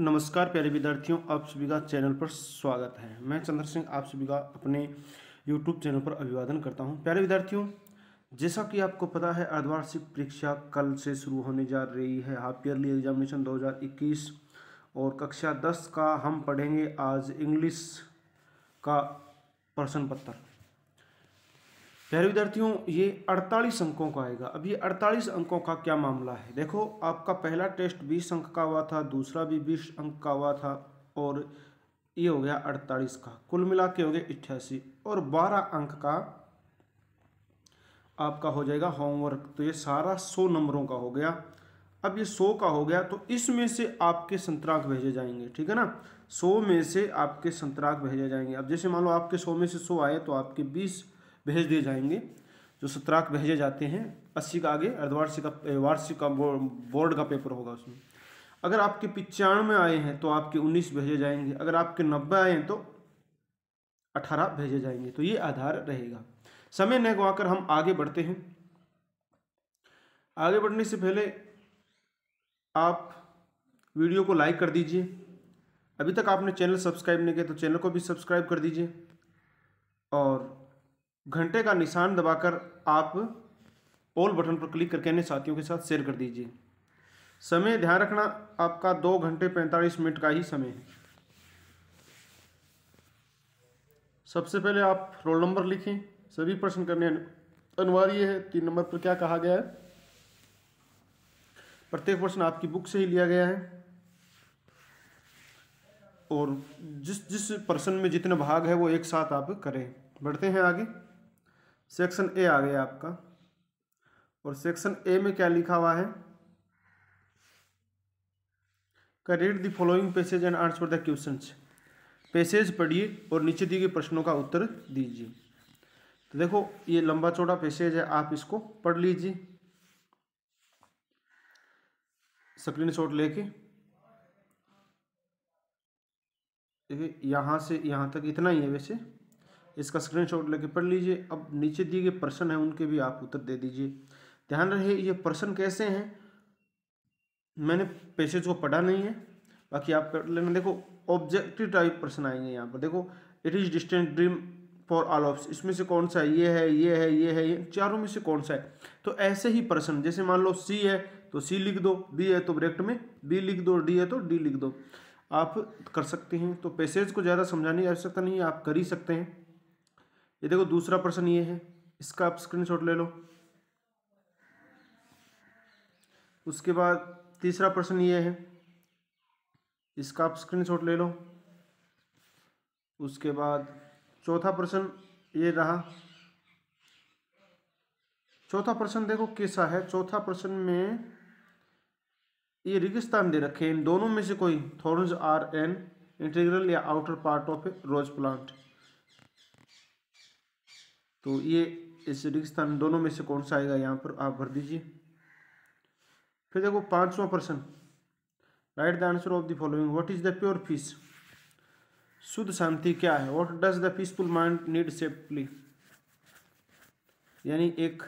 नमस्कार प्यारे विद्यार्थियों आप सभी का चैनल पर स्वागत है मैं चंद्र सिंह आप सभी का अपने यूट्यूब चैनल पर अभिवादन करता हूं प्यारे विद्यार्थियों जैसा कि आपको पता है अर्धवार्षिक परीक्षा कल से शुरू होने जा रही है हाफ ईयरली एग्जामिनेशन 2021 और कक्षा 10 का हम पढ़ेंगे आज इंग्लिश का प्रश्न पत्र प्यारे विद्यार्थियों ये 48 अंकों का आएगा अब ये 48 अंकों का क्या मामला है देखो आपका पहला टेस्ट 20 अंक का हुआ था दूसरा भी 20 अंक का हुआ था और ये हो गया 48 का कुल मिला के हो गया इट्ठासी और 12 अंक का आपका हो जाएगा होमवर्क तो ये सारा 100 नंबरों का हो गया अब ये 100 का हो गया तो इसमें से आपके संतराक भेजे जाएंगे ठीक है ना 100 में से आपके संतराक भेजे जाएंगे अब जैसे मान लो आपके 100 में से 100 आए तो आपके बीस भेज दिए जाएंगे जो सत्राक भेजे जाते हैं अस्सी का आगे अर्धवार्षिक का वार्षिक का बोर्ड का पेपर होगा उसमें अगर आपके पिचानवे आए हैं तो आपके उन्नीस भेजे जाएंगे अगर आपके नब्बे आए हैं तो अठारह भेजे जाएंगे तो ये आधार रहेगा समय न गवाकर हम आगे बढ़ते हैं आगे बढ़ने से पहले आप वीडियो को लाइक कर दीजिए अभी तक आपने चैनल सब्सक्राइब नहीं किया तो चैनल को भी सब्सक्राइब कर दीजिए और घंटे का निशान दबाकर आप ऑल बटन पर क्लिक करके अन्य साथियों के साथ शेयर कर दीजिए समय ध्यान रखना आपका दो घंटे पैंतालीस मिनट का ही समय है सबसे पहले आप रोल नंबर लिखें सभी प्रश्न करने अनिवार्य है तीन नंबर पर क्या कहा गया है प्रत्येक प्रश्न आपकी बुक से ही लिया गया है और जिस जिस प्रश्न में जितने भाग है वो एक साथ आप करें बढ़ते हैं आगे सेक्शन ए आ गया आपका और सेक्शन ए में क्या लिखा हुआ है read the following passage and answer the question passage पढ़िए और नीचे दिए गए प्रश्नों का उत्तर दीजिए तो देखो ये लंबा चौड़ा पैसेज है आप इसको पढ़ लीजिए स्क्रीन शॉट लेके देखिए यहाँ से यहाँ तक इतना ही है वैसे इसका स्क्रीनशॉट लेके पढ़ लीजिए अब नीचे दिए गए प्रश्न हैं उनके भी आप उत्तर दे दीजिए ध्यान रहे ये प्रश्न कैसे हैं मैंने पेशेज को पढ़ा नहीं है बाकी आप कर लेना देखो ऑब्जेक्टिव टाइप प्रश्न आएंगे यहाँ पर देखो it is distant dream for all of इसमें से कौन सा है ये है ये है ये है ये चारों में से कौन सा है तो ऐसे ही प्रश्न जैसे मान लो सी है तो सी लिख दो बी है तो ब्रेक्ट में बी लिख दो डी है तो डी लिख दो आप कर सकते हैं तो पैसेज को ज़्यादा समझाने की आवश्यकता नहीं है आप कर ही सकते हैं ये देखो दूसरा प्रश्न ये है इसका आप स्क्रीनशॉट ले लो उसके बाद तीसरा प्रश्न ये है इसका आप स्क्रीनशॉट ले लो उसके बाद चौथा प्रश्न ये रहा चौथा प्रश्न देखो कैसा है चौथा प्रश्न में ये रिगिस्तान दे रखे हैं इन दोनों में से कोई थॉर्न्स आर एन इंटीग्रल या outer part of rose plant तो ये इस रिक्त स्थान दोनों में से कौन सा आएगा यहाँ पर आप भर दीजिए फिर देखो पाँचवा प्रश्न write the answer of the following what is the pure peace शुद्ध शांति क्या है what does the peaceful mind need safely यानी एक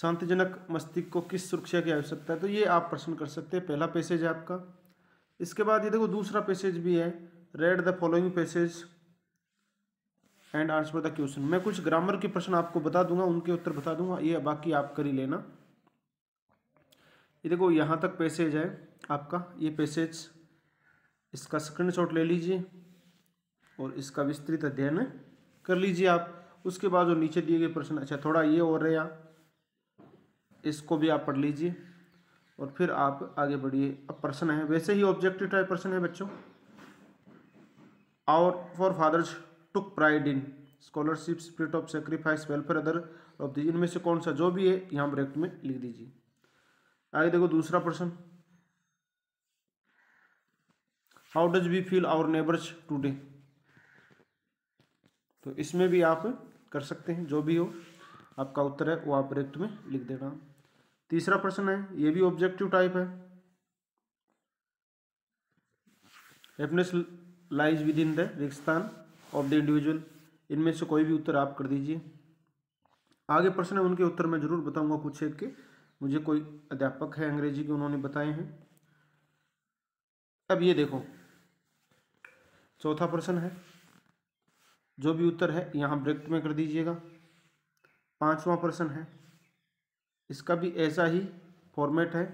शांतिजनक मस्तिष्क को किस सुरक्षा की आवश्यकता है तो ये आप प्रश्न कर सकते हैं पहला पैसेज है आपका इसके बाद ये देखो दूसरा पैसेज भी है read the following passage and answer the question मैं कुछ ग्रामर के प्रश्न आपको बता दूंगा उनके उत्तर बता दूंगा ये बाकी आप कर ही लेना ये देखो यहाँ तक पैसेज है आपका ये पैसेज इसका शॉट ले लीजिए और इसका विस्तृत अध्ययन कर लीजिए आप उसके बाद जो नीचे दिए गए प्रश्न अच्छा थोड़ा ये और रहा इसको भी आप पढ़ लीजिए और फिर आप आगे बढ़िए अब प्रश्न है वैसे ही ऑब्जेक्टिव टाइप प्रश्न है बच्चों और for fathers took pride in scholarship spirit of sacrifice welfare other of the इनमें से कौन सा जो भी है यहाँ ब्रैकेट में लिख दीजिए आगे देखो दूसरा प्रश्न how does we feel our neighbours today तो इसमें भी आप कर सकते हैं जो भी हो आपका उत्तर है वो आप रेक्ट में लिख देना तीसरा प्रश्न है ये भी ऑब्जेक्टिव टाइप है happiness lies within the रेगिस्तान ऑफ द इंडिविजुअल इनमें से कोई भी उत्तर आप कर दीजिए आगे प्रश्न है उनके उत्तर मैं ज़रूर बताऊंगा कुछ एक के मुझे कोई अध्यापक है अंग्रेजी के उन्होंने बताए हैं अब ये देखो चौथा प्रश्न है जो भी उत्तर है यहाँ ब्रेक में कर दीजिएगा पांचवा प्रश्न है इसका भी ऐसा ही फॉर्मेट है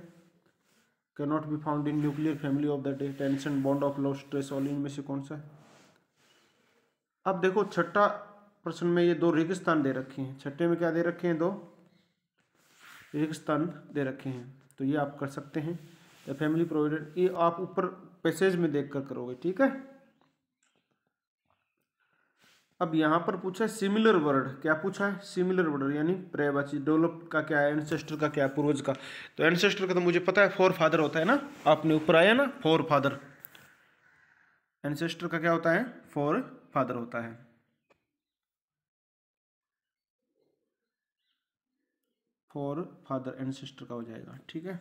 can not be found in nuclear family of the day tension bond of law stress all इनमें से कौन सा है अब देखो छठा प्रश्न में ये दो रेगिस्तान दे रखे हैं छठे में क्या दे रखे हैं दो रेगिस्तान दे रखे हैं तो ये आप कर सकते हैं या फैमिली प्रोविडेंट ये आप ऊपर पैसेज में देख कर करोगे ठीक है अब यहाँ पर पूछा है सिमिलर वर्ड क्या पूछा है सिमिलर वर्ड यानी प्रयवाची डेवलप का क्या है एनसेस्टर का क्या है पूर्वज का तो एनसेस्टर का तो मुझे पता है फोर फादर होता है ना आपने ऊपर आया ना फोर फादर एनसेस्टर का क्या होता है फोर फादर होता है फॉर फादर एंड सिस्टर का हो जाएगा ठीक है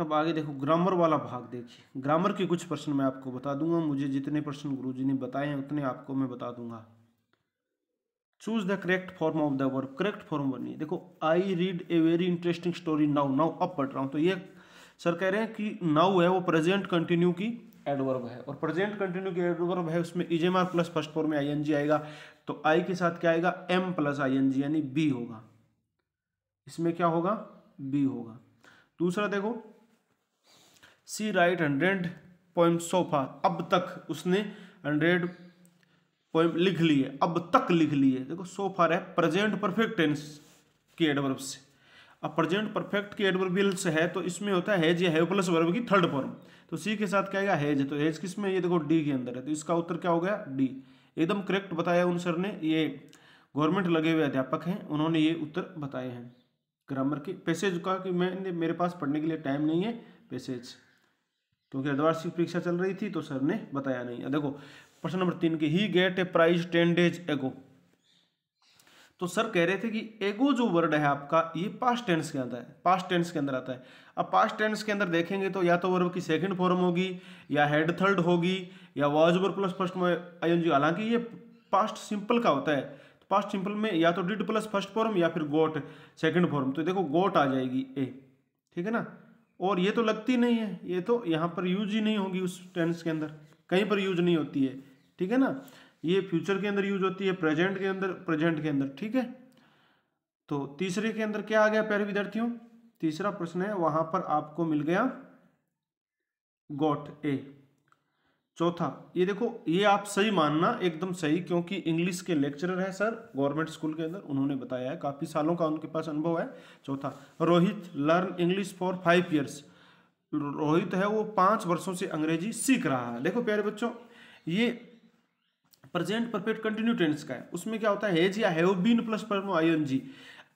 अब आगे देखो ग्रामर वाला भाग देखिए ग्रामर के कुछ प्रश्न मैं आपको बता दूंगा मुझे जितने प्रश्न गुरुजी ने बताए हैं उतने आपको मैं बता दूंगा choose the correct form of the verb correct form बनिए देखो I read a very interesting story now now अब पढ़ रहा हूँ तो ये सर कह रहे हैं कि नाउ है वो प्रेजेंट कंटिन्यू की एडवर्ब है और प्रेजेंट कंटिन्यू की एडवर्ब है उसमें इजेम आर प्लस फर्स्ट फोर में आईएनजी आएगा तो आई के साथ क्या आएगा एम प्लस आईएनजी यानी बी होगा इसमें क्या होगा बी होगा दूसरा देखो C write hundred point so far अब तक उसने हंड्रेड पॉइम लिख लिए अब तक लिख लिए देखो सो फार है प्रेजेंट परफेक्ट टेंस की एडवर्ब से अब प्रेजेंट परफेक्ट की एडवर्बिल से है तो इसमें होता है जी हैव प्लस वर्ब की थर्ड फॉर्म तो सी के साथ क्या आएगा हैज तो हैज किस में ये देखो डी के अंदर है तो इसका उत्तर क्या हो गया डी एकदम करेक्ट बताया उन सर ने ये गवर्नमेंट लगे हुए अध्यापक हैं उन्होंने ये उत्तर बताए हैं ग्रामर के पैसेज का कि मैंने मेरे पास पढ़ने के लिए टाइम नहीं है पैसेज क्योंकि तो अर्धवार्षिक परीक्षा चल रही थी तो सर ने बताया नहीं देखो प्रश्न नंबर तीन की he get a prize ten days ago तो सर कह रहे थे कि एगो जो वर्ड है आपका ये पास्ट टेंस के अंदर है पास्ट टेंस के अंदर आता है अब पास्ट टेंस के अंदर देखेंगे तो या तो वर्ब की सेकंड फॉर्म होगी या हेड थर्ड होगी या वॉज वर्ब प्लस फर्स्ट में जी हालांकि ये पास्ट सिंपल का होता है तो पास्ट सिंपल में या तो डिड प्लस फर्स्ट फॉर्म या फिर गोट सेकेंड फॉर्म तो देखो गोट आ जाएगी ए ठीक है ना और ये तो लगती नहीं है ये तो यहाँ पर यूज ही नहीं होगी उस टेंस के अंदर कहीं पर यूज नहीं होती है ठीक है ना ये फ्यूचर के अंदर यूज होती है प्रेजेंट के अंदर प्रेजेंट के अंदर ठीक है तो तीसरे के अंदर क्या आ गया प्यारे विद्यार्थियों तीसरा प्रश्न है वहां पर आपको मिल गया गोट ए चौथा ये देखो ये आप सही मानना एकदम सही क्योंकि इंग्लिश के लेक्चरर है सर गवर्नमेंट स्कूल के अंदर उन्होंने बताया है काफ़ी सालों का उनके पास अनुभव है चौथा Rohit learn English for five years Rohit है वो पांच वर्षों से अंग्रेजी सीख रहा है देखो प्यारे बच्चों ये प्रेजेंट परफेक्ट कंटिन्यू टेंस का है उसमें क्या होता है हैज या हैव बीन प्लस परम आईएनजी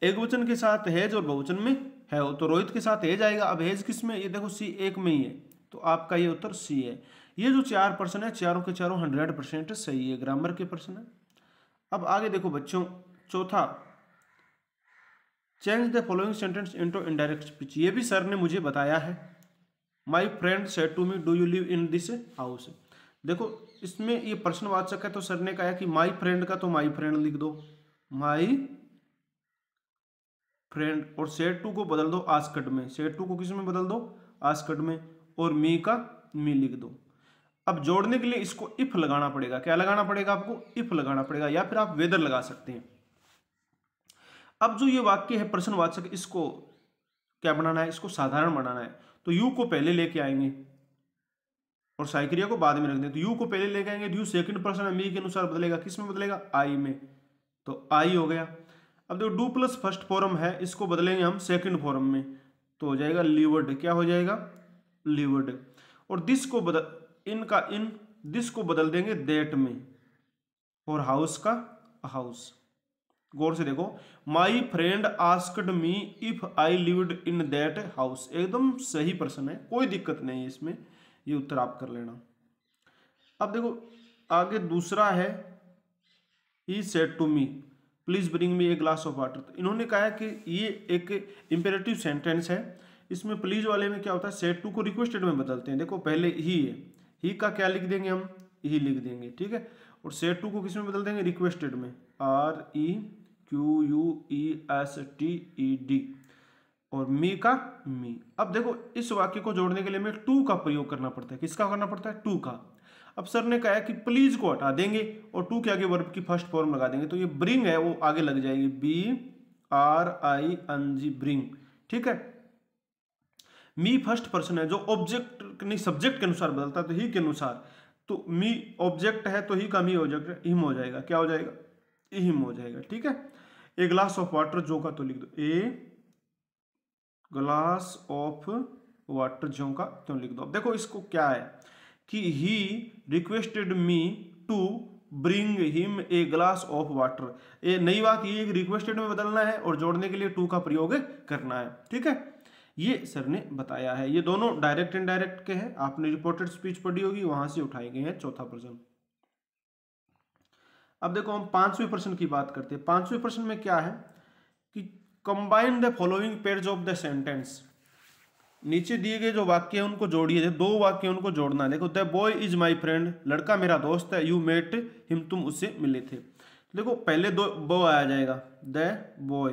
एक वचन के साथ हैज और बहुवचन में है तो रोहित के साथ हैज आएगा अब हैज किस में ये देखो सी एक में ही है तो आपका ये उत्तर सी है ये जो चार प्रश्न है चारों के चारों हंड्रेड परसेंट सही है ग्रामर के प्रश्न है अब आगे देखो बच्चों चौथा change the following sentence into indirect speech ये भी सर ने मुझे बताया है my friend said to me do you live in this house देखो इसमें ये प्रश्नवाचक है तो सर ने कहा कि माई फ्रेंड का तो माई फ्रेंड लिख दो माई फ्रेंड और सेट टू को बदल दो आस्कट में सेट टू को किस में बदल दो आस्कट में और मी का मी लिख दो अब जोड़ने के लिए इसको इफ लगाना पड़ेगा क्या लगाना पड़ेगा आपको इफ लगाना पड़ेगा या फिर आप वेदर लगा सकते हैं अब जो ये वाक्य है प्रश्नवाचक इसको क्या बनाना है इसको साधारण बनाना है तो यू को पहले लेके आएंगे और साइक्रिया को बाद में रख दें तो यू को पहले ले आएंगे तो यू सेकंड पर्सन में मी के अनुसार बदलेगा किस में बदलेगा आई में तो आई हो गया अब देखो डू प्लस फर्स्ट फॉरम है इसको बदलेंगे हम सेकंड फॉरम में तो हो जाएगा लीवर्ड क्या हो जाएगा लीवर्ड और दिस को बदल इन का इन दिस को बदल देंगे देट में और हाउस का हाउस गौर से देखो my friend asked me if I live in that house एकदम सही प्रश्न है कोई दिक्कत नहीं है इसमें ये उत्तर आप कर लेना अब देखो आगे दूसरा है he said to me please bring me a glass of water तो इन्होंने कहा कि ये एक इंपेरेटिव सेंटेंस है इसमें प्लीज़ वाले में क्या होता है सेट टू को रिक्वेस्टेड में बदलते हैं देखो पहले ही है ही का क्या लिख देंगे हम ही लिख देंगे ठीक है और सेट टू को किस में बदल देंगे रिक्वेस्टेड में R E Q U E S T E D और मी का मी अब देखो इस वाक्य को जोड़ने के लिए हमें टू का प्रयोग करना पड़ता है किसका करना पड़ता है टू का अब सर ने कहा कि प्लीज को हटा देंगे और टू के आगे वर्ब की फर्स्ट फॉर्म लगा देंगे तो ये ब्रिंग है वो आगे लग जाएगी B R I N G bring ठीक है मी फर्स्ट पर्सन है जो ऑब्जेक्ट नहीं सब्जेक्ट के अनुसार बदलता है तो ही के अनुसार तो मी ऑब्जेक्ट है तो ही का मी ऑब्जेक्ट इम हो जाएगा क्या हो जाएगा इम हो जाएगा ठीक है ए ग्लास ऑफ वाटर जो का तो लिख दो ए ग्लास ऑफ वाटर झोंका क्यों लिख दो अब देखो इसको क्या है कि he requested me to bring him a glass of water ये नई बात ये रिक्वेस्टेड में बदलना है और जोड़ने के लिए टू का प्रयोग करना है ठीक है ये सर ने बताया है ये दोनों डायरेक्ट एंड डायरेक्ट के हैं आपने रिपोर्टेड स्पीच पढ़ी होगी वहां से उठाए गए हैं चौथा प्रश्न अब देखो हम पांचवें प्रश्न की बात करते हैं पांचवें प्रश्न में क्या है combine the following pairs of the sentence नीचे दिए गए जो वाक्य है उनको जोड़िए दो वाक्य उनको जोड़ना है देखो the boy is my friend लड़का मेरा दोस्त है यू मेट हिम तुम उससे मिले थे देखो पहले दो बो आया जाएगा द बॉय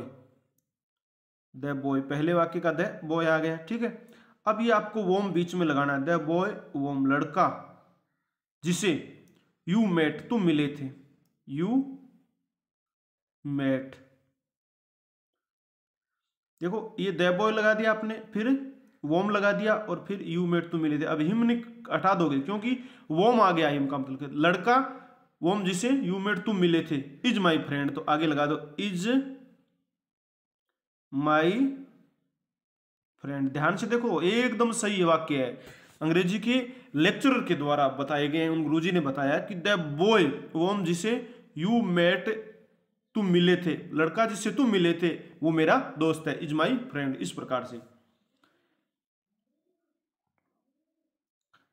द बॉय पहले वाक्य का द बॉय आ गया ठीक है अब ये आपको वोम बीच में लगाना है द बॉय वोम लड़का जिसे यू मेट तुम मिले थे यू मेट देखो ये देबॉय लगा दिया आपने फिर वोम लगा दिया और फिर यू मेट तू मिले थे अब हिम हटा दोगे क्योंकि वोम आ गया हिम का मतलब लड़का वोम जिसे यू मेट तुम मिले थे इज माई फ्रेंड तो आगे लगा दो इज माई फ्रेंड ध्यान से देखो एकदम सही वाक्य है अंग्रेजी के लेक्चरर के द्वारा बताए गए उन गुरुजी ने बताया कि द बॉय वोम जिसे यू मेट तुम मिले थे लड़का जिससे तुम मिले थे वो मेरा दोस्त है इज माई फ्रेंड इस प्रकार से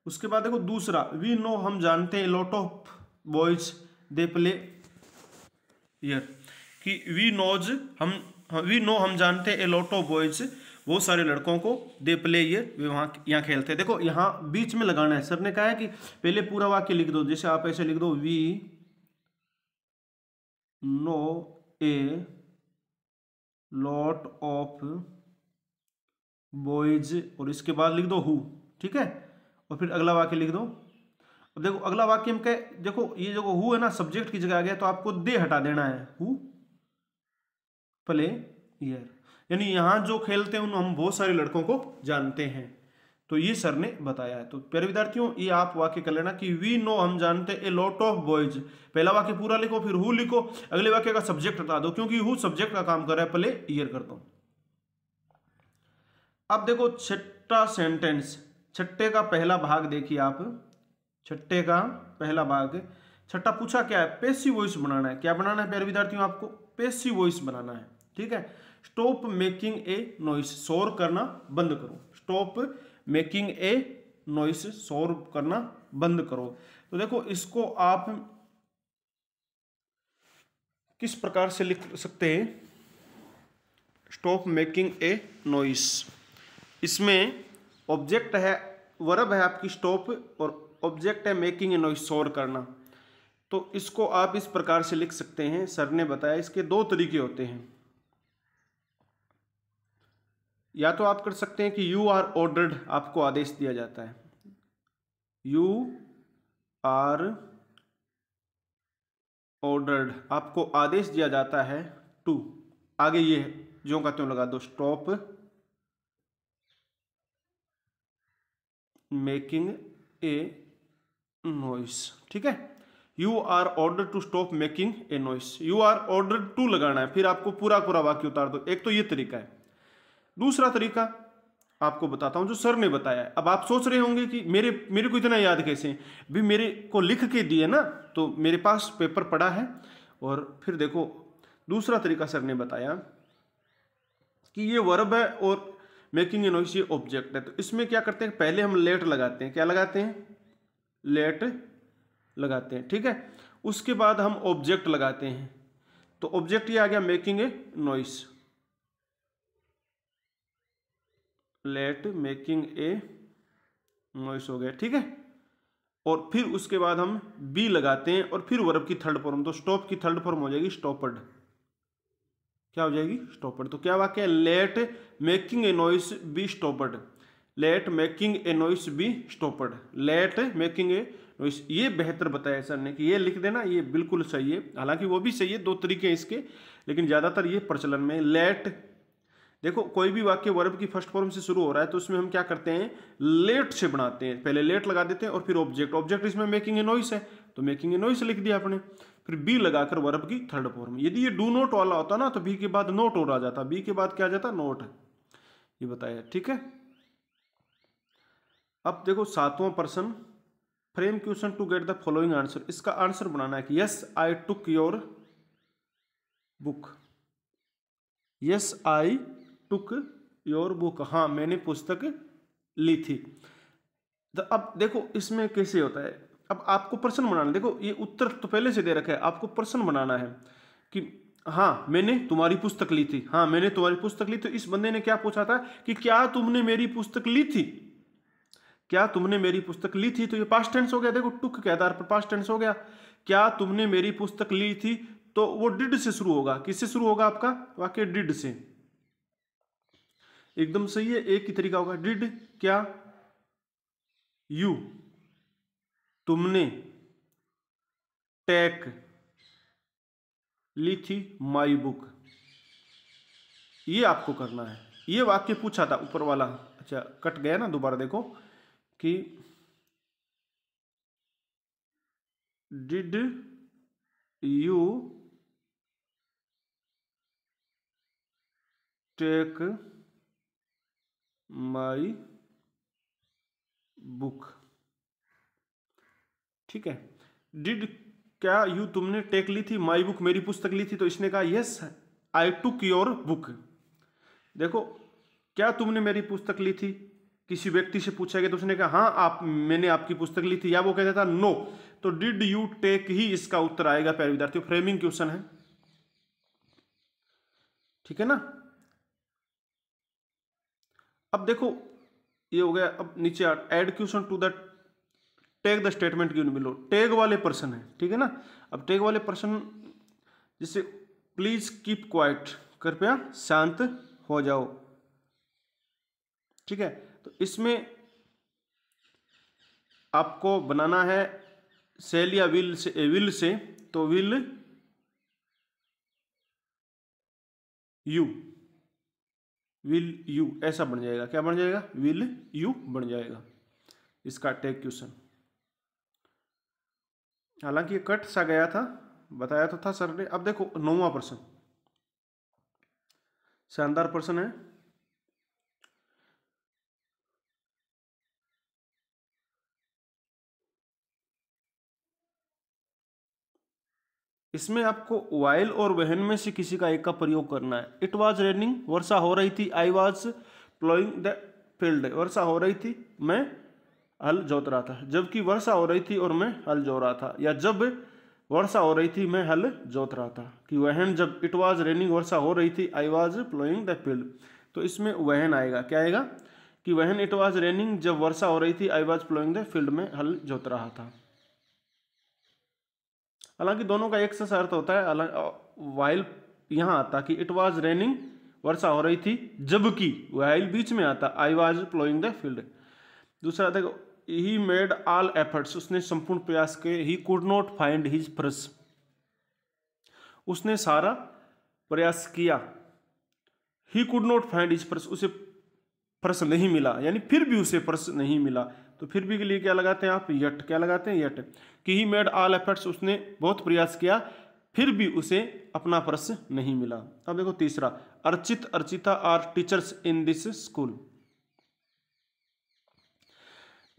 उसके बाद देखो दूसरा वी नो हम जानते हैं lot of boys they play yeah कि वी नोज हम वी नो हम जानते हैं लॉट ऑफ बॉयज बहुत सारे लड़कों को दे प्ले ये वे वहाँ यहाँ खेलते हैं देखो यहाँ बीच में लगाना है सर ने कहा है कि पहले पूरा वाक्य लिख दो जैसे आप ऐसे लिख दो we know a lot of boys और इसके बाद लिख दो हु ठीक है और फिर अगला वाक्य लिख दो अब देखो अगला वाक्य हम कह देखो ये जो हु है ना सब्जेक्ट की जगह आ गया तो आपको दे हटा देना है हु प्ले ईयर यानी यहां जो खेलते हैं उन हम बहुत सारे लड़कों को जानते हैं तो ये सर ने बताया है तो प्यारे विद्यार्थियों ये आप वाक्य कर लेना कि वी नो हम जानते ए लॉट ऑफ बॉयज पहला वाक्य पूरा लिखो फिर हु लिखो अगले वाक्य का सब्जेक्ट बता दो क्योंकि हु सब्जेक्ट का काम कर रहा है पहले ईयर कर दो अब देखो छठा सेंटेंस छठे का पहला भाग देखिए आप छठे का पहला भाग छठा पूछा क्या है पेसी वॉइस बनाना है क्या बनाना है प्यारे विद्यार्थियों आपको पेसी वॉइस बनाना है ठीक है स्टॉप मेकिंग ए नॉइस शोर करना बंद करो स्टॉप मेकिंग ए नॉइस शोर करना बंद करो तो देखो इसको आप किस प्रकार से लिख सकते हैं स्टॉप मेकिंग ए नॉइस इसमें ऑब्जेक्ट है वर्ब है आपकी स्टॉप और ऑब्जेक्ट है मेकिंग ए नॉइस शोर करना तो इसको आप इस प्रकार से लिख सकते हैं सर ने बताया इसके दो तरीके होते हैं या तो आप कर सकते हैं कि यू आर ऑर्डर्ड आपको आदेश दिया जाता है यू आर ऑर्डर्ड आपको आदेश दिया जाता है टू आगे ये जो का त्यों लगा दो स्टॉप मेकिंग ए नॉइस ठीक है you are order to stop making a noise you are order to लगाना है फिर आपको पूरा पूरा वाक्य उतार दो एक तो ये तरीका है दूसरा तरीका आपको बताता हूँ जो सर ने बताया अब आप सोच रहे होंगे कि मेरे मेरे को इतना याद कैसे भी मेरे को लिख के दिए ना तो मेरे पास पेपर पड़ा है और फिर देखो दूसरा तरीका सर ने बताया कि ये वर्ब है और मेकिंग ए नॉइस ये ऑब्जेक्ट है तो इसमें क्या करते हैं पहले हम लेट लगाते हैं क्या लगाते हैं लेट लगाते हैं ठीक है उसके बाद हम ऑब्जेक्ट लगाते हैं तो ऑब्जेक्ट ये आ गया making a noise plate making a noise हो गया ठीक है और फिर उसके बाद हम बी लगाते हैं और फिर वर्ब की थर्ड फॉर्म तो स्टॉप की थर्ड फॉर्म हो जाएगी स्टॉपर्ड क्या हो जाएगी स्टॉपर्ड तो क्या वाक्य है let making a noise be stopped let making a noise be stopped let making a noise ये बेहतर बताया सर ने कि ये लिख देना ये बिल्कुल सही है हालांकि वो भी सही है दो तरीके हैं इसके लेकिन ज़्यादातर ये प्रचलन में लेट देखो कोई भी वाक्य वर्ब की फर्स्ट फॉर्म से शुरू हो रहा है तो उसमें हम क्या करते हैं लेट से बनाते हैं पहले लेट लगा देते हैं और फिर ऑब्जेक्ट ऑब्जेक्ट इसमें मेकिंग ए नॉइस है तो मेकिंग ए नॉइस लिख दिया आपने फिर बी लगाकर वर्ब की थर्ड फॉर्म यदि ये डू नोट वाला होता ना तो बी के बाद नोट और आ जाता बी के बाद क्या आ जाता नोट ये बताया ठीक है अब देखो सातवां person frame question to get the following answer इसका आंसर बनाना है कि yes I took your book yes I took your book हाँ मैंने पुस्तक ली थी तो अब देखो इसमें कैसे होता है अब आपको प्रश्न बनाना देखो ये उत्तर तो पहले से दे रखा है आपको प्रश्न बनाना है कि हाँ मैंने तुम्हारी पुस्तक ली थी हाँ मैंने तुम्हारी पुस्तक ली तो इस बंदे ने क्या पूछा था कि क्या तुमने मेरी पुस्तक ली थी क्या तुमने मेरी पुस्तक ली थी तो ये पास्ट टेंस हो गया देखो टुक के आधार पर पास्ट टेंस हो गया क्या तुमने मेरी पुस्तक ली थी तो वो डिड से शुरू होगा किससे शुरू होगा आपका वाक्य डिड से एकदम सही है एक ही तरीका होगा डिड क्या यू तुमने टैक ली थी माई बुक ये आपको करना है ये वाक्य पूछा था ऊपर वाला अच्छा कट गया ना दोबारा देखो कि did you take my book ठीक है डिड क्या यू तुमने टेक ली थी माई बुक मेरी पुस्तक ली थी तो इसने कहा yes I took your book देखो क्या तुमने मेरी पुस्तक ली थी किसी व्यक्ति से पूछा गया तो उसने कहा हाँ आप मैंने आपकी पुस्तक ली थी या वो कहता था नो तो डिड यू टेक ही इसका उत्तर आएगा प्यारे विद्यार्थियों फ्रेमिंग क्वेश्चन है ठीक है ना अब देखो ये हो गया अब नीचे add question to that take the statement नहीं मिलो टेग वाले पर्सन है ठीक है ना अब टेग वाले पर्सन जिससे प्लीज कीप क्वाइट कृपया शांत हो जाओ ठीक है तो इसमें आपको बनाना है सेल या विल से विल से तो विल यू विल यू ऐसा बन जाएगा क्या बन जाएगा विल यू बन जाएगा इसका टेक क्वेश्चन हालांकि ये कट सा गया था बताया तो था सर ने अब देखो नौवा प्रश्न शानदार प्रश्न है इसमें आपको वाइल और वहन में से किसी का एक का प्रयोग करना है इट वॉज रेनिंग वर्षा हो रही थी I was ploughing the field वर्षा हो रही थी मैं हल जोत रहा था जबकि वर्षा हो रही थी और मैं हल जो रहा था या जब वर्षा हो रही थी मैं हल जोत रहा था कि वहन जब इट वॉज रेनिंग वर्षा हो रही थी I was ploughing the field तो इसमें वहन आएगा क्या आएगा कि वहन इट वॉज रेनिंग जब वर्षा हो रही थी I was ploughing the field में हल जोत रहा था हालांकि दोनों का एक से अर्थ होता है वाइल यहाँ आता कि इट वॉज रेनिंग वर्षा हो रही थी जबकि वाइल बीच में आता I was ploughing the field दूसरा देखो ही मेड ऑल एफर्ट्स उसने संपूर्ण प्रयास किए he could not find his purse उसने सारा प्रयास किया he could not find his purse उसे पर्स नहीं मिला यानी फिर भी उसे पर्स नहीं मिला तो फिर भी के लिए क्या लगाते हैं आप यट क्या लगाते हैं यट कि ही मेड ऑल एफर्ट्स उसने बहुत प्रयास किया फिर भी उसे अपना पर्स नहीं मिला अब देखो तीसरा Archit Archita are teachers in this school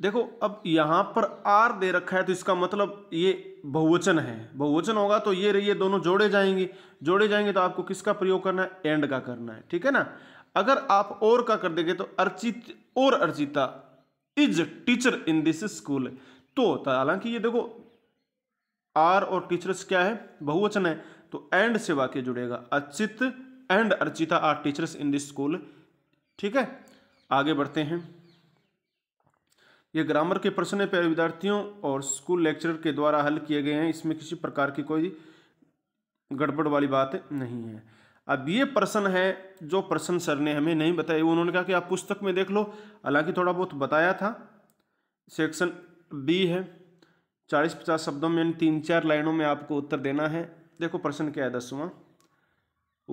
देखो अब यहां पर आर दे रखा है तो इसका मतलब ये बहुवचन है बहुवचन होगा तो ये ये दोनों जोड़े जाएंगे जोड़े जाएंगे तो आपको किसका प्रयोग करना है एंड का करना है ठीक है ना अगर आप और का कर देंगे तो अर्चित और Archita is teacher in this school तो हालांकि ये देखो आर और टीचर्स क्या है बहुवचन है तो एंड से वाक्य जुड़ेगा Archit and Archita are teachers in this school ठीक है आगे बढ़ते हैं ये ग्रामर के प्रश्न है प्यारे विद्यार्थियों और स्कूल लेक्चरर के द्वारा हल किए गए हैं इसमें किसी प्रकार की कोई गड़बड़ वाली बात नहीं है अब ये प्रश्न है जो प्रश्न सर ने हमें नहीं बताया उन्होंने कहा कि आप पुस्तक में देख लो हालांकि थोड़ा बहुत बताया था सेक्शन बी है चालीस पचास शब्दों में यानी तीन चार लाइनों में आपको उत्तर देना है देखो प्रश्न क्या है दसवां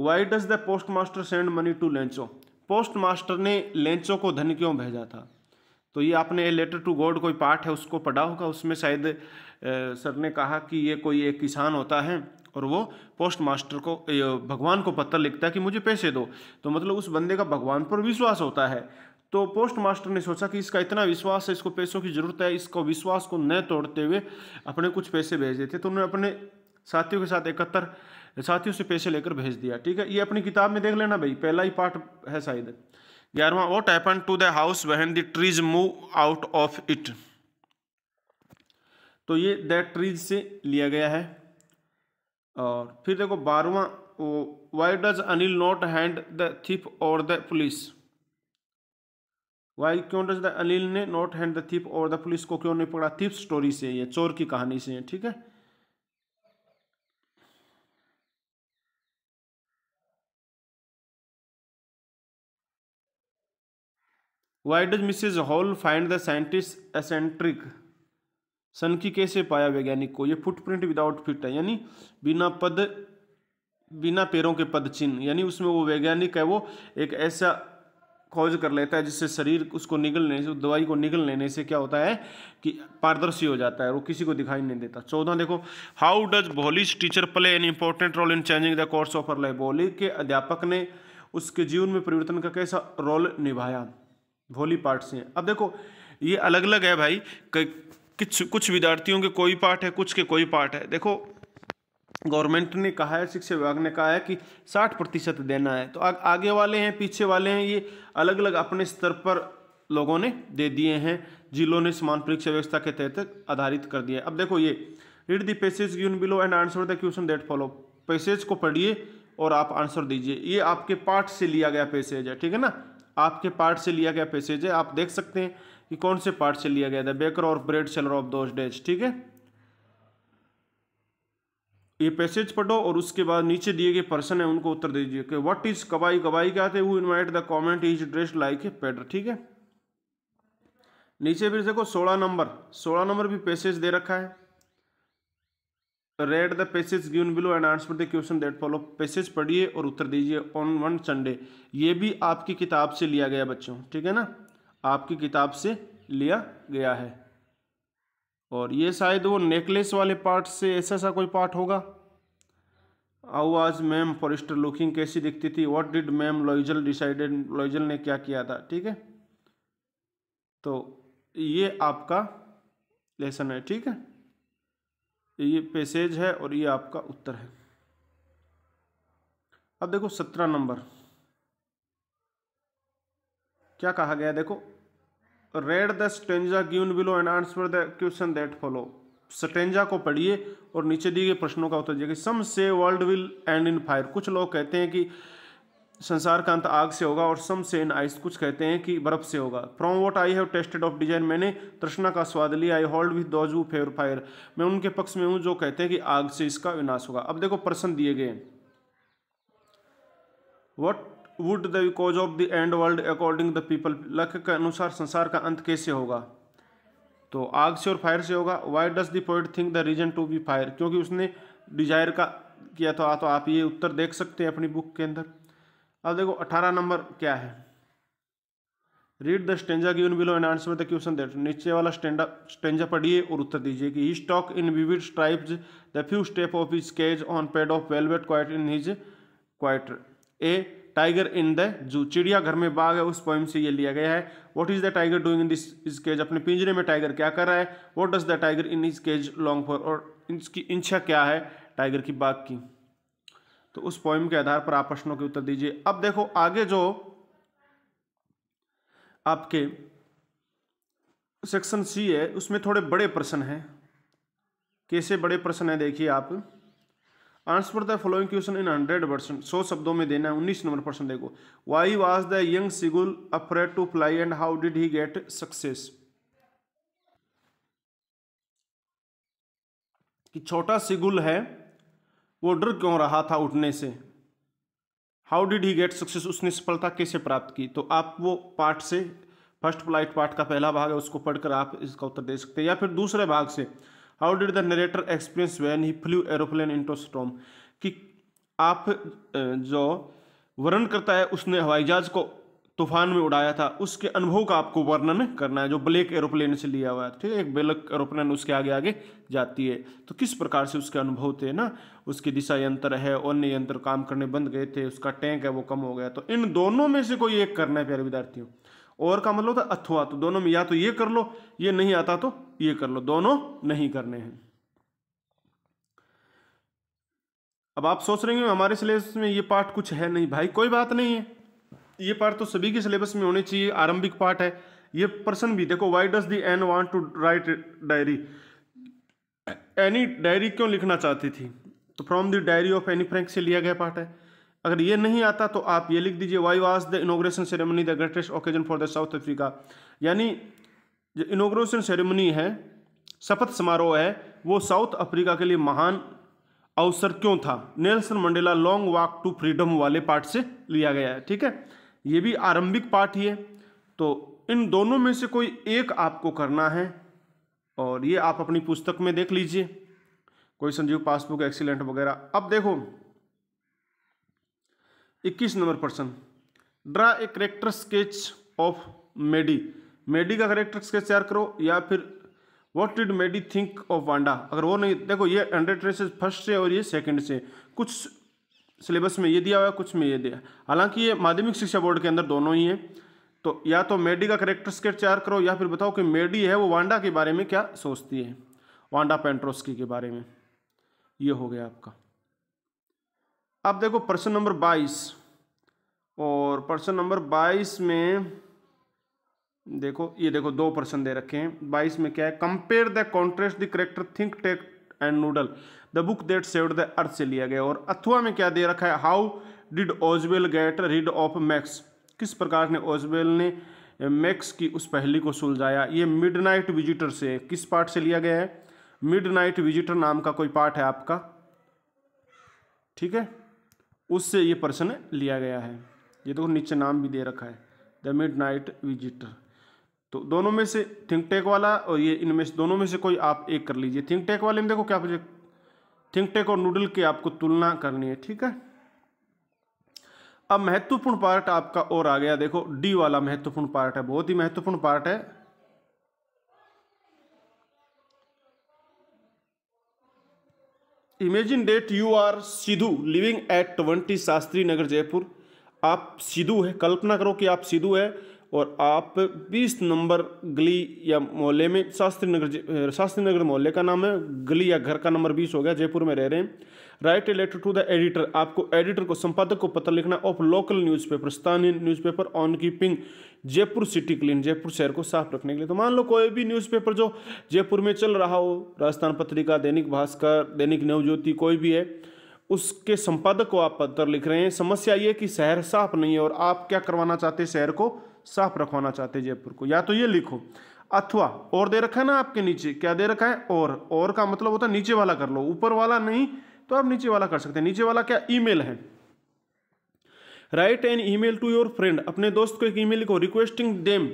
why does the post master send money to Lencho post master ने लेंचो को धन क्यों भेजा था तो ये आपने लेटर टू गॉड कोई पाठ है उसको पढ़ा होगा उसमें शायद सर ने कहा कि ये कोई एक किसान होता है और वो पोस्ट मास्टर को भगवान को पत्र लिखता है कि मुझे पैसे दो तो मतलब उस बंदे का भगवान पर विश्वास होता है तो पोस्ट मास्टर ने सोचा कि इसका इतना विश्वास है इसको पैसों की ज़रूरत है इसको विश्वास को न तोड़ते हुए अपने कुछ पैसे भेज देते तो उन्होंने अपने साथियों के साथ इकहत्तर साथियों से पैसे लेकर भेज दिया ठीक है ये अपनी किताब में देख लेना भाई पहला ही पार्ट है शायद ग्यारहवा what happen to the house when the trees move out of it तो ये दैट ट्रीज से लिया गया है और फिर देखो बारवा why does Anil not hand the thief और द पुलिस वाई क्यों डज द अनिल ने नॉट हैंड द थिप और द पुलिस को क्यों नहीं पकड़ा थीप स्टोरी से ये चोर की कहानी से है ठीक है why does Mrs Hall find the scientist eccentric सन की कैसे पाया वैज्ञानिक को ये फुटप्रिंट विदाउट फिट है यानी बिना पद बिना पैरों के पद चिन्ह यानी उसमें वो वैज्ञानिक है वो एक ऐसा खोज कर लेता है जिससे शरीर उसको निगलने से दवाई को निगल लेने से क्या होता है कि पारदर्शी हो जाता है वो किसी को दिखाई नहीं देता चौदह देखो how does Bholi's teacher play an important role in changing the course of her life Bholi के अध्यापक ने उसके जीवन में परिवर्तन का कैसा रोल निभाया भोली पार्ट से अब देखो ये अलग अलग है भाई कुछ कुछ विद्यार्थियों के कोई पार्ट है कुछ के कोई पार्ट है देखो गवर्नमेंट ने कहा है शिक्षा विभाग ने कहा है कि 60 प्रतिशत देना है तो आ, आगे वाले हैं पीछे वाले हैं ये अलग अलग अपने स्तर पर लोगों ने दे दिए हैं जिलों ने समान परीक्षा व्यवस्था के तहत आधारित कर दिया अब देखो ये read the passage given below and answer the question that follow passage को पढ़िए और आप आंसर दीजिए ये आपके पार्ट से लिया गया पैसेज है ठीक है ना आपके पार्ट से लिया गया पैसेज है आप देख सकते हैं कि कौन से पार्ट से लिया गया था बेकर और bread seller of those days ठीक है ये पैसेज पढ़ो और उसके बाद नीचे दिए गए पर्सन है उनको उत्तर दीजिए कि व्हाट इज कबाई कबाई क्या थे वो invite the comment is dressed like a पेडर ठीक है नीचे फिर देखो सोलह नंबर सोलह नंबर भी पैसेज दे रखा है read the passage given below and answer the question that follow passage पढ़िए और उत्तर दीजिए ऑन वन संडे ये भी आपकी किताब से लिया गया बच्चों ठीक है ना आपकी किताब से लिया गया है और ये शायद वो नेकलेस वाले पार्ट से ऐसा सा कोई पार्ट होगा आवाज आज मैम फॉरिस्टर लुकिंग कैसी दिखती थी what did ma'am Loisel decided Loisel ने क्या किया था ठीक है तो ये आपका लेसन है ठीक है ये पैसेज है और ये आपका उत्तर है अब देखो सत्रह नंबर क्या कहा गया देखो read the stanza given below and answer the question that follow stanza को पढ़िए और नीचे दिए गए प्रश्नों का उत्तर दीजिए some say world will end in fire कुछ लोग कहते हैं कि संसार का अंत आग से होगा और सम से इन आइस कुछ कहते हैं कि बर्फ से होगा from what I have tasted of desire मैंने तृष्णा का स्वाद लिया I hold with those who favour fire मैं उनके पक्ष में हूँ जो कहते हैं कि आग से इसका विनाश होगा अब देखो प्रश्न दिए गए what would the cause of the end world according the people लक के अनुसार संसार का अंत कैसे होगा तो आग से और फायर से होगा why does the poet think the reason to be fire क्योंकि उसने डिजायर का किया था तो आप ये उत्तर देख सकते हैं अपनी बुक के अंदर अब देखो अठारह नंबर क्या है read the stanza given below and answer the question that नीचे वाला स्टेंडा स्टेंजा पढ़िए और उत्तर दीजिए कि he stalks in vivid stripes the few step of his cage on pad of velvet quiet in his quiet a tiger in the zoo चिड़ियाघर में बाघ है उस पॉइंट से ये लिया गया है what is the tiger doing in this his cage अपने पिंजरे में टाइगर क्या कर रहा है what does the tiger in his cage long for और इसकी इच्छा क्या है टाइगर की बाघ की तो उस पोइम के आधार पर आप प्रश्नों के उत्तर दीजिए अब देखो आगे जो आपके सेक्शन सी है उसमें थोड़े बड़े प्रश्न हैं कैसे बड़े प्रश्न हैं देखिए आप answer the following question in hundred percent सौ शब्दों में देना है उन्नीस नंबर प्रश्न देखो why was the young seagull afraid to fly and how did he get success कि छोटा सिगुल है वो डर क्यों रहा था उठने से how did he get success उसने सफलता कैसे प्राप्त की तो आप वो पार्ट से फर्स्ट फ्लाइट पार्ट का पहला भाग है उसको पढ़कर आप इसका उत्तर दे सकते हैं या फिर दूसरे भाग से how did the narrator experience when he flew aeroplane into storm कि आप जो वर्णन करता है उसने हवाई जहाज को तूफान में उड़ाया था उसके अनुभव का आपको वर्णन करना है जो ब्लैक एरोप्लेन से लिया हुआ है ठीक है एक ब्लैक एरोप्लेन उसके आगे आगे जाती है तो किस प्रकार से उसके अनुभव थे ना उसकी दिशा यंत्र है अन्य यंत्र काम करने बंद गए थे उसका टैंक है वो कम हो गया तो इन दोनों में से कोई एक करना है प्यारे विद्यार्थियों और का मतलब होता अथवा तो दोनों में या तो ये कर लो ये नहीं आता तो ये कर लो दोनों नहीं करने हैं अब आप सोच रहे हैं हमारे सिलेबस में ये पार्ट कुछ है नहीं भाई कोई बात नहीं है ये पार्ट तो सभी के सिलेबस में होने चाहिए आरंभिक पार्ट है ये पर्सन भी देखो why does the Anne want to write diary Anne diary क्यों लिखना चाहती थी तो from the diary of Anne Frank से लिया गया पार्ट है अगर ये नहीं आता तो आप ये लिख दीजिए why was the inauguration ceremony the greatest occasion for the South Africa यानी जो इनोग्रेशन सेरेमनी है शपथ समारोह है वो साउथ अफ्रीका के लिए महान अवसर क्यों था Nelson Mandela long walk to freedom वाले पार्ट से लिया गया है ठीक है ये भी आरंभिक पार्ट ही है तो इन दोनों में से कोई एक आपको करना है और ये आप अपनी पुस्तक में देख लीजिए कोई संजीव पासबुक एक्सीलेंट वगैरह अब देखो इक्कीस नंबर प्रश्न draw a character sketch of Maddie Maddie का करेक्टर स्केच तैयार करो या फिर what did Maddie think of Wanda अगर वो नहीं देखो ये हंड्रेड रेसेज फर्स्ट से और ये सेकंड से कुछ सिलेबस में ये दिया हुआ है कुछ में ये दिया हालांकि ये माध्यमिक शिक्षा बोर्ड के अंदर दोनों ही हैं तो या तो मेडी का करेक्टर स्केच तैयार करो या फिर बताओ कि मेडी है वो वांडा के बारे में क्या सोचती है वांडा पेंट्रोस्की के बारे में ये हो गया आपका अब देखो प्रश्न नंबर बाईस और प्रश्न नंबर बाईस में देखो ये देखो दो प्रश्न दे रखे हैं बाईस में क्या है compare the contrast the character Think Tank and Noodle the book that saved the earth से लिया गया और अथवा में क्या दे रखा है how did Ausable get rid of Max किस प्रकार ने ओजवेल ने मैक्स की उस पहली को सुलझाया ये मिडनाइट विजिटर से किस पार्ट से लिया गया है मिडनाइट विजिटर नाम का कोई पार्ट है आपका ठीक है उससे ये प्रश्न लिया गया है ये देखो तो नीचे नाम भी दे रखा है द मिड नाइट विजिटर तो दोनों में से थिंक टेक वाला और ये इनमें से दोनों में से कोई आप एक कर लीजिए थिंक टेक वाले में देखो क्या थिंक टेक और नूडल की आपको तुलना करनी है ठीक है अब महत्वपूर्ण पार्ट आपका और आ गया देखो डी वाला महत्वपूर्ण पार्ट है बहुत ही महत्वपूर्ण पार्ट है imagine that you are Sidhu living at twenty Shastri Nagar Jaipur आप सिद्धू है कल्पना करो कि आप सिद्धू है और आप 20 नंबर गली या मोहल्ले में शास्त्री नगर शास्त्री नगर मोहल्ले का नाम है गली या घर का नंबर 20 हो गया जयपुर में रह रहे हैं write a letter to the editor आपको एडिटर को संपादक को पत्र लिखना ऑफ लोकल न्यूज़पेपर स्थानीय newspaper on keeping Jaipur city clean Jaipur शहर को साफ रखने के लिए तो मान लो कोई भी न्यूज़पेपर जो जयपुर में चल रहा हो राजस्थान पत्रिका दैनिक भास्कर दैनिक नवज्योति कोई भी है उसके संपादक को आप पत्र लिख रहे हैं समस्या ये कि शहर साफ नहीं है और आप क्या करवाना चाहते हैं शहर को साफ रखवाना चाहते हैं जयपुर को या तो ये लिखो अथवा और दे रखा है ना आपके नीचे क्या दे रखा है और और का मतलब होता है नीचे वाला कर लो ऊपर वाला नहीं तो आप नीचे वाला कर सकते हैं नीचे वाला क्या ईमेल है write an email to your friend अपने दोस्त को एक ई लिखो requesting them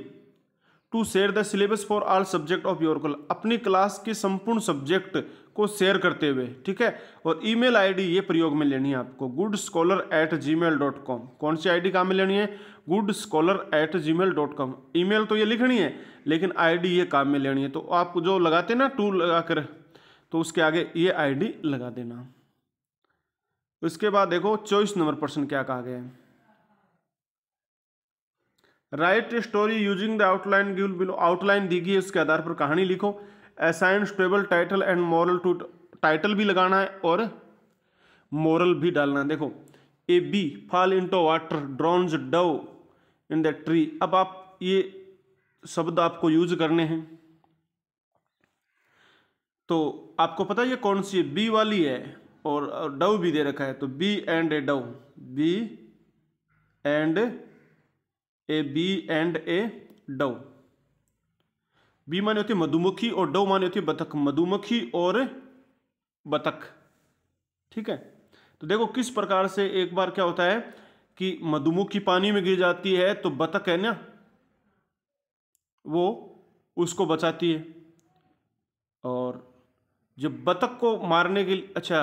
to share the syllabus for all subject of your कल अपनी क्लास के संपूर्ण सब्जेक्ट को शेयर करते हुए ठीक है और ईमेल आईडी ये प्रयोग में लेनी है आपको good scholar at gmail dot com कौन सी आईडी डी कहाँ में लेनी है good scholar at gmail dot com email तो ये लिखनी है लेकिन आई डी ये काम में लेनी है तो आप जो लगाते ना टू लगा कर तो उसके आगे ये आई डी लगा देना उसके बाद देखो चौबीस नंबर प्रश्न क्या कहा गया है write story using the outline give below outline दी गई है उसके आधार पर कहानी लिखो assign suitable title and moral टू टाइटल भी लगाना है और मॉरल भी डालना है देखो a bee fall into water drowns dove in that tree अब आप ये शब्द आपको यूज करने हैं तो आपको पता है ये कौन सी बी वाली है और डव भी दे रखा है तो bee and a dove bee and a bee and a dove bee माने होती है मधुमक्खी और डव माने होती है बतख मधुमक्खी और बतख ठीक है तो देखो किस प्रकार से एक बार क्या होता है कि मधुमुखी पानी में गिर जाती है तो बतख है ना वो उसको बचाती है और जब बतख को मारने के लिए अच्छा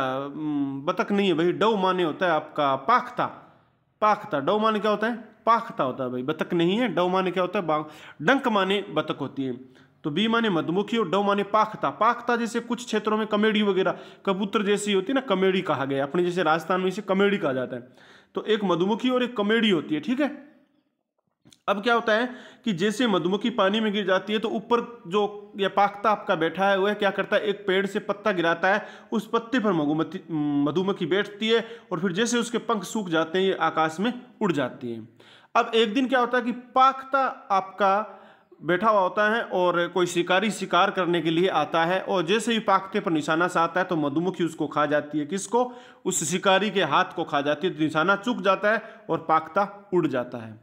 बतख नहीं है भाई डव माने होता है आपका पाखता पाखता डव माने क्या होता है पाखता होता है भाई बतख नहीं है डव माने क्या होता है डंक माने बतख होती है तो बी माने मधुमुखी और डव माने पाखता पाखता जैसे कुछ क्षेत्रों में कमेडी वगैरह कबूतर जैसी होती है ना कमेडी कहा गया अपने जैसे राजस्थान में इसे कमेडी कहा जाता है तो एक मधुमक्खी और एक कमेडी होती है ठीक है अब क्या होता है कि जैसे मधुमक्खी पानी में गिर जाती है तो ऊपर जो या पाखता आपका बैठा है वह क्या करता है एक पेड़ से पत्ता गिराता है उस पत्ते पर मधुमक्खी मधुमक्खी बैठती है और फिर जैसे उसके पंख सूख जाते हैं ये आकाश में उड़ जाती है अब एक दिन क्या होता है कि पाखता आपका बैठा हुआ होता है और कोई शिकारी शिकार करने के लिए आता है और जैसे ही पाखते पर निशाना सा आता है तो मधुमक्खी उसको खा जाती है किसको उस शिकारी के हाथ को खा जाती है तो निशाना चुक जाता है और पाखता उड़ जाता है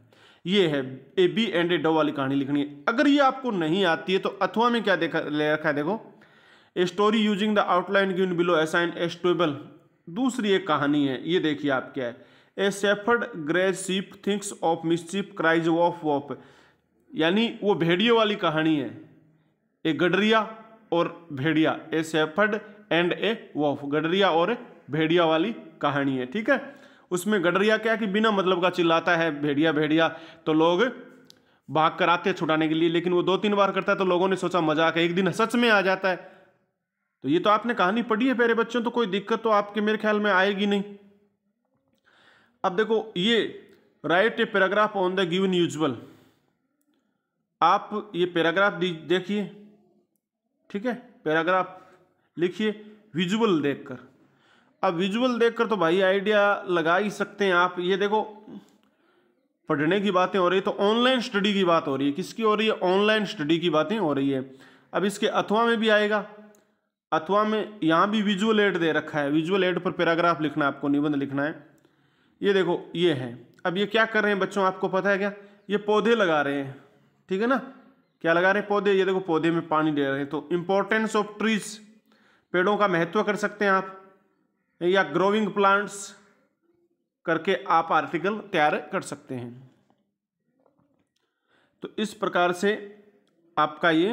ये है a bee and a dove वाली कहानी लिखनी है अगर ये आपको नहीं आती है तो अथवा में क्या देखा ले रखा है देखो a story using the outline given below assign suitable दूसरी एक कहानी है ये देखिए आप क्या है a shepherd graze sheep thinks of mischief cries of wolf यानी वो भेड़ियों वाली कहानी है ए गडरिया और भेड़िया ए सेफर्ड एंड ए वॉफ गडरिया और भेड़िया वाली कहानी है ठीक है उसमें गडरिया क्या कि बिना मतलब का चिल्लाता है भेड़िया भेड़िया तो लोग भाग कर आते छुटाने के लिए लेकिन वो दो तीन बार करता है तो लोगों ने सोचा मजाक है एक दिन सच में आ जाता है तो ये तो आपने कहानी पढ़ी है मेरे बच्चों तो कोई दिक्कत तो आपके मेरे ख्याल में आएगी नहीं अब देखो ये write a paragraph on the given यूजल आप ये पैराग्राफ देखिए ठीक है पैराग्राफ लिखिए विजुअल देखकर अब विजुअल देखकर तो भाई आइडिया लगा ही सकते हैं आप ये देखो पढ़ने की बातें हो रही है तो ऑनलाइन स्टडी की बात हो रही है किसकी हो रही है ऑनलाइन स्टडी की बातें हो रही है अब इसके अथवा में भी आएगा अथवा में यहाँ भी विजुअल एड दे रखा है विजुअल एड पर पैराग्राफ लिखना आपको निबंध लिखना है ये देखो ये है अब ये क्या कर रहे हैं बच्चों आपको पता है क्या ये पौधे लगा रहे हैं ठीक है ना क्या लगा रहे हैं पौधे ये देखो पौधे में पानी दे रहे हैं तो इंपॉर्टेंस ऑफ ट्रीज पेड़ों का महत्व कर सकते हैं आप या ग्रोविंग प्लांट्स करके आप आर्टिकल तैयार कर सकते हैं तो इस प्रकार से आपका ये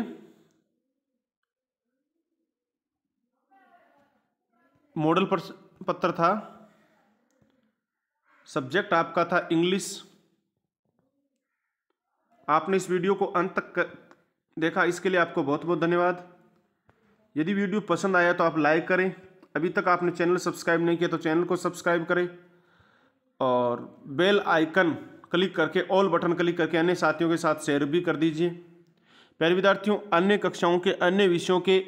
मॉडल पत्र था सब्जेक्ट आपका था इंग्लिश आपने इस वीडियो को अंत तक देखा इसके लिए आपको बहुत बहुत धन्यवाद यदि वीडियो पसंद आया तो आप लाइक करें अभी तक आपने चैनल सब्सक्राइब नहीं किया तो चैनल को सब्सक्राइब करें और बेल आइकन क्लिक करके ऑल बटन क्लिक करके अन्य साथियों के साथ शेयर भी कर दीजिए प्यारे विद्यार्थियों अन्य कक्षाओं के अन्य विषयों के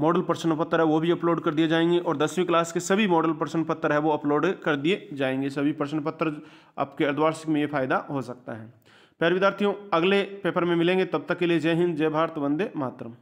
मॉडल प्रश्न पत्र है वो भी अपलोड कर दिए जाएंगे और दसवीं क्लास के सभी मॉडल प्रश्न पत्र है वो अपलोड कर दिए जाएंगे सभी प्रश्न पत्र आपके अर्धवार्षिक में ये फायदा हो सकता है प्यारे विद्यार्थियों अगले पेपर में मिलेंगे तब तक के लिए जय हिंद जय भारत वंदे मातरम